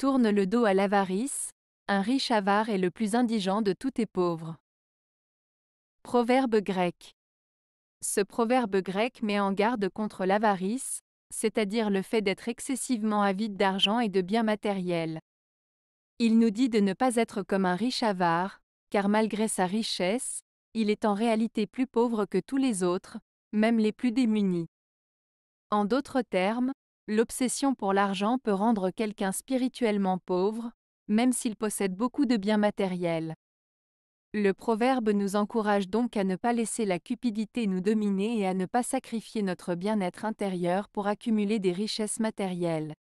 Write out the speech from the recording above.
tourne le dos à l'avarice, un riche avare est le plus indigent de tous les pauvres. Proverbe grec. Ce proverbe grec met en garde contre l'avarice, c'est-à-dire le fait d'être excessivement avide d'argent et de biens matériels. Il nous dit de ne pas être comme un riche avare, car malgré sa richesse, il est en réalité plus pauvre que tous les autres, même les plus démunis. En d'autres termes, L'obsession pour l'argent peut rendre quelqu'un spirituellement pauvre, même s'il possède beaucoup de biens matériels. Le proverbe nous encourage donc à ne pas laisser la cupidité nous dominer et à ne pas sacrifier notre bien-être intérieur pour accumuler des richesses matérielles.